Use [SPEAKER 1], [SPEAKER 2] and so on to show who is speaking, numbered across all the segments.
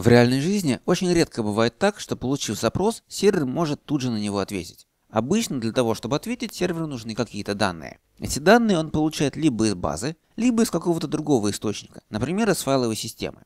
[SPEAKER 1] В реальной жизни очень редко бывает так, что получив запрос, сервер может тут же на него ответить. Обычно для того, чтобы ответить, серверу нужны какие-то данные. Эти данные он получает либо из базы, либо из какого-то другого источника, например, из файловой системы.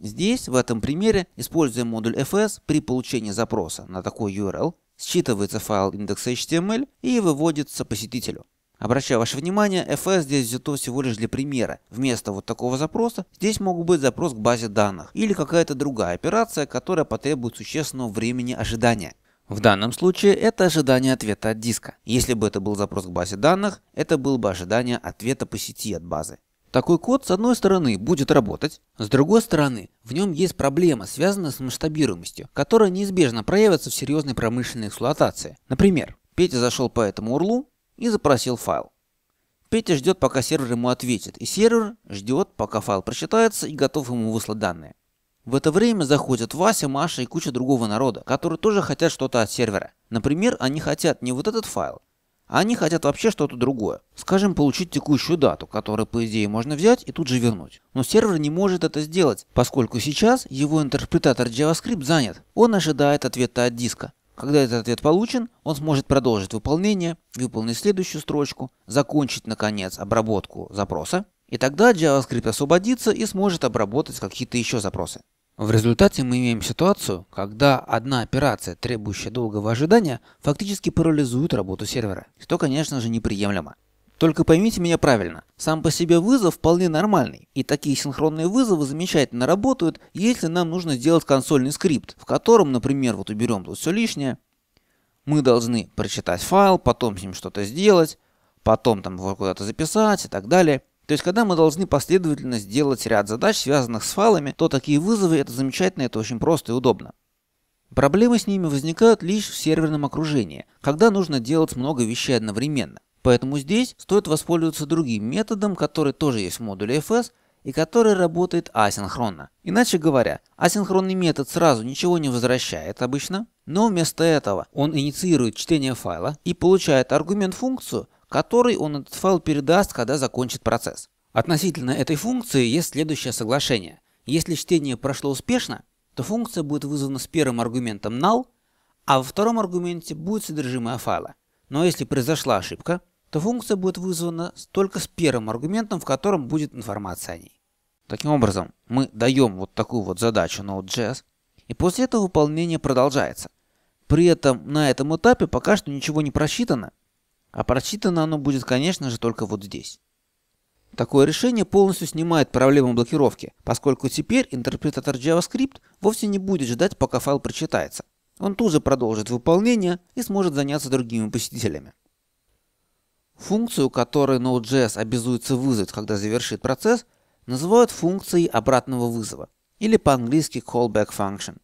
[SPEAKER 1] Здесь, в этом примере, используя модуль fs, при получении запроса на такой URL, считывается файл index.html и выводится посетителю. Обращаю ваше внимание, FS здесь взято всего лишь для примера. Вместо вот такого запроса здесь мог быть запрос к базе данных или какая-то другая операция, которая потребует существенного времени ожидания. В данном случае это ожидание ответа от диска. Если бы это был запрос к базе данных, это было бы ожидание ответа по сети от базы. Такой код с одной стороны будет работать, с другой стороны в нем есть проблема, связанная с масштабируемостью, которая неизбежно проявится в серьезной промышленной эксплуатации. Например, Петя зашел по этому урлу, и запросил файл. Петя ждет, пока сервер ему ответит, и сервер ждет, пока файл прочитается и готов ему выслать данные. В это время заходят Вася, Маша и куча другого народа, которые тоже хотят что-то от сервера. Например, они хотят не вот этот файл, а они хотят вообще что-то другое. Скажем, получить текущую дату, которую по идее можно взять и тут же вернуть. Но сервер не может это сделать, поскольку сейчас его интерпретатор JavaScript занят. Он ожидает ответа от диска. Когда этот ответ получен, он сможет продолжить выполнение, выполнить следующую строчку, закончить, наконец, обработку запроса, и тогда JavaScript освободится и сможет обработать какие-то еще запросы. В результате мы имеем ситуацию, когда одна операция, требующая долгого ожидания, фактически парализует работу сервера, что, конечно же, неприемлемо. Только поймите меня правильно, сам по себе вызов вполне нормальный, и такие синхронные вызовы замечательно работают, если нам нужно сделать консольный скрипт, в котором, например, вот уберем тут все лишнее, мы должны прочитать файл, потом с ним что-то сделать, потом там его куда-то записать и так далее. То есть, когда мы должны последовательно сделать ряд задач, связанных с файлами, то такие вызовы это замечательно, это очень просто и удобно. Проблемы с ними возникают лишь в серверном окружении, когда нужно делать много вещей одновременно. Поэтому здесь стоит воспользоваться другим методом, который тоже есть в модуле FS и который работает асинхронно. Иначе говоря, асинхронный метод сразу ничего не возвращает обычно, но вместо этого он инициирует чтение файла и получает аргумент-функцию, который он этот файл передаст, когда закончит процесс. Относительно этой функции есть следующее соглашение. Если чтение прошло успешно, то функция будет вызвана с первым аргументом null, а во втором аргументе будет содержимое файла. Но если произошла ошибка, то функция будет вызвана только с первым аргументом, в котором будет информация о ней. Таким образом, мы даем вот такую вот задачу Node.js, и после этого выполнение продолжается. При этом на этом этапе пока что ничего не просчитано, а просчитано оно будет, конечно же, только вот здесь. Такое решение полностью снимает проблему блокировки, поскольку теперь интерпретатор JavaScript вовсе не будет ждать, пока файл прочитается. Он тут же продолжит выполнение и сможет заняться другими посетителями. Функцию, которую Node.js обязуется вызвать, когда завершит процесс, называют функцией обратного вызова, или по-английски callback function,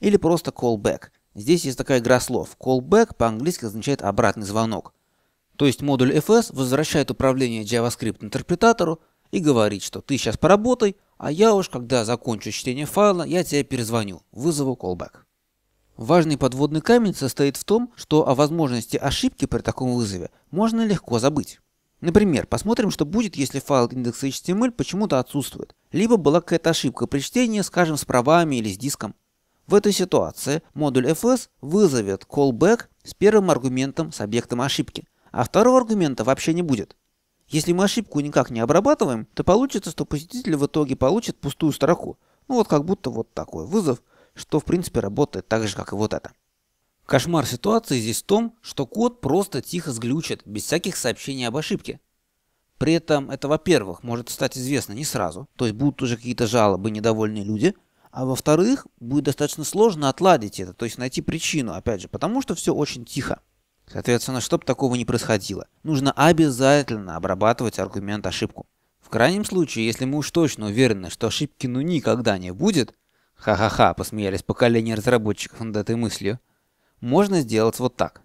[SPEAKER 1] или просто callback. Здесь есть такая игра слов. Callback по-английски означает обратный звонок. То есть модуль fs возвращает управление JavaScript интерпретатору и говорит, что ты сейчас поработай, а я уж когда закончу чтение файла, я тебе перезвоню, вызову callback. Важный подводный камень состоит в том, что о возможности ошибки при таком вызове можно легко забыть. Например, посмотрим, что будет, если файл index.html почему-то отсутствует, либо была какая-то ошибка при чтении, скажем, с правами или с диском. В этой ситуации модуль fs вызовет callback с первым аргументом с объектом ошибки, а второго аргумента вообще не будет. Если мы ошибку никак не обрабатываем, то получится, что посетитель в итоге получит пустую строку. Ну вот как будто вот такой вызов – что в принципе работает так же, как и вот это. Кошмар ситуации здесь в том, что код просто тихо сглючит, без всяких сообщений об ошибке. При этом это, во-первых, может стать известно не сразу, то есть будут уже какие-то жалобы, недовольные люди, а во-вторых, будет достаточно сложно отладить это, то есть найти причину, опять же, потому что все очень тихо. Соответственно, чтобы такого не происходило, нужно обязательно обрабатывать аргумент ошибку. В крайнем случае, если мы уж точно уверены, что ошибки ну никогда не будет, Ха-ха-ха, посмеялись поколение разработчиков над этой мыслью. Можно сделать вот так.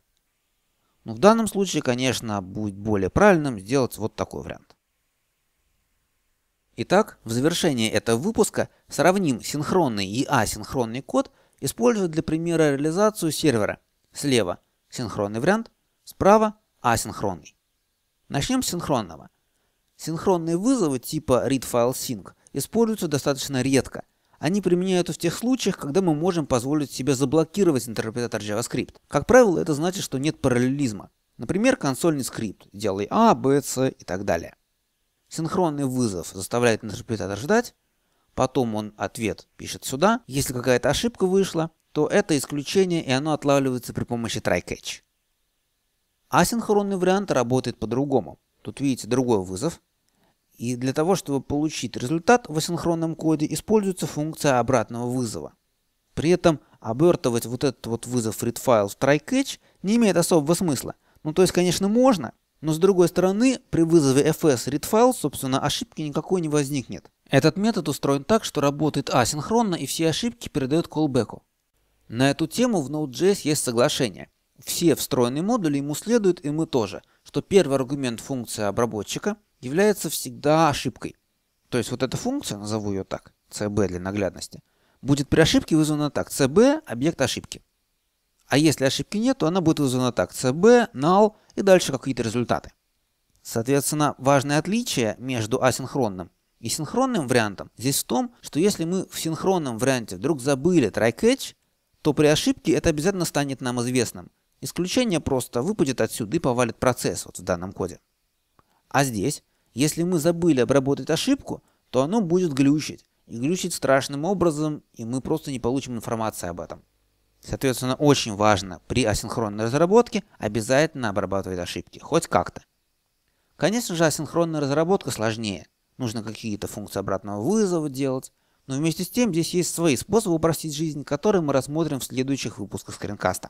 [SPEAKER 1] Но ну, в данном случае, конечно, будет более правильным сделать вот такой вариант. Итак, в завершении этого выпуска сравним синхронный и асинхронный код, используя для примера реализацию сервера. Слева синхронный вариант, справа асинхронный. Начнем с синхронного. Синхронные вызовы типа read file sync используются достаточно редко – они применяют в тех случаях, когда мы можем позволить себе заблокировать интерпретатор JavaScript. Как правило, это значит, что нет параллелизма. Например, консольный скрипт. Делай А, Б, С и так далее. Синхронный вызов заставляет интерпретатор ждать, потом он ответ пишет сюда. Если какая-то ошибка вышла, то это исключение и оно отлавливается при помощи try-catch. Асинхронный вариант работает по-другому. Тут видите другой вызов, и для того, чтобы получить результат в асинхронном коде, используется функция обратного вызова. При этом обертывать вот этот вот вызов readFile в try-catch не имеет особого смысла. Ну то есть, конечно, можно, но с другой стороны, при вызове fs readFile, собственно, ошибки никакой не возникнет. Этот метод устроен так, что работает асинхронно и все ошибки передает колбеку. На эту тему в Node.js есть соглашение. Все встроенные модули ему следуют и мы тоже, что первый аргумент функции обработчика – является всегда ошибкой. То есть вот эта функция, назову ее так, cb для наглядности, будет при ошибке вызвана так, cb – объект ошибки. А если ошибки нет, то она будет вызвана так, cb, null и дальше какие-то результаты. Соответственно, важное отличие между асинхронным и синхронным вариантом здесь в том, что если мы в синхронном варианте вдруг забыли try-catch, то при ошибке это обязательно станет нам известным. Исключение просто выпадет отсюда и повалит процесс вот в данном коде. А здесь если мы забыли обработать ошибку, то оно будет глючить. И глючить страшным образом, и мы просто не получим информации об этом. Соответственно, очень важно при асинхронной разработке обязательно обрабатывать ошибки, хоть как-то. Конечно же, асинхронная разработка сложнее. Нужно какие-то функции обратного вызова делать. Но вместе с тем, здесь есть свои способы упростить жизнь, которые мы рассмотрим в следующих выпусках скринкаста.